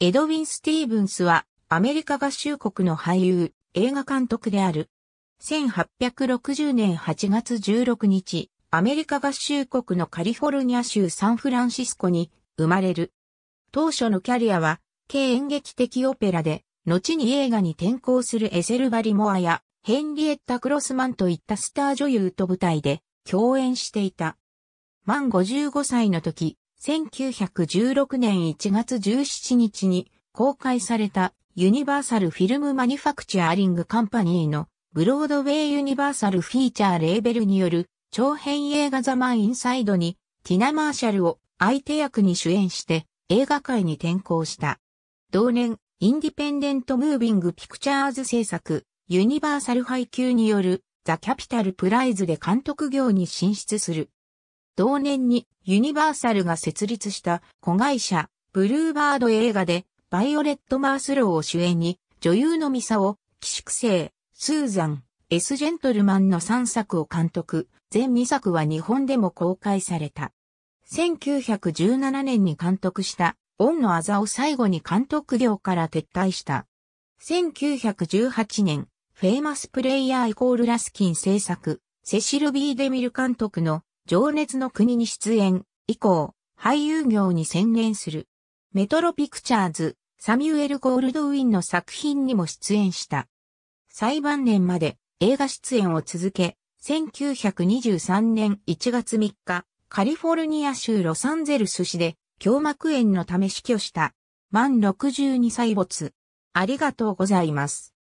エドウィン・スティーブンスは、アメリカ合衆国の俳優、映画監督である。1860年8月16日、アメリカ合衆国のカリフォルニア州サンフランシスコに生まれる。当初のキャリアは、軽演劇的オペラで、後に映画に転向するエセル・バリモアや、ヘンリエッタ・クロスマンといったスター女優と舞台で共演していた。満55歳の時、1916年1月17日に公開されたユニバーサルフィルムマニュファクチャーリングカンパニーのブロードウェイユニバーサルフィーチャーレーベルによる長編映画ザマンインサイドにティナ・マーシャルを相手役に主演して映画界に転向した。同年、インディペンデント・ムービング・ピクチャーズ制作、ユニバーサル配給によるザ・キャピタル・プライズで監督業に進出する。同年にユニバーサルが設立した子会社、ブルーバード映画で、バイオレット・マースローを主演に、女優のミサオ、寄宿生、スーザン、エス・ジェントルマンの3作を監督、全2作は日本でも公開された。1917年に監督した、オンのあざを最後に監督業から撤退した。1918年、フェイマスプレイヤーイコールラスキン制作、セシル・ビー・デミル監督の情熱の国に出演、以降、俳優業に専念する。メトロピクチャーズ、サミュエル・ゴールドウィンの作品にも出演した。最晩年まで映画出演を続け、1923年1月3日、カリフォルニア州ロサンゼルス市で、胸膜炎のため死去した。満62歳没。ありがとうございます。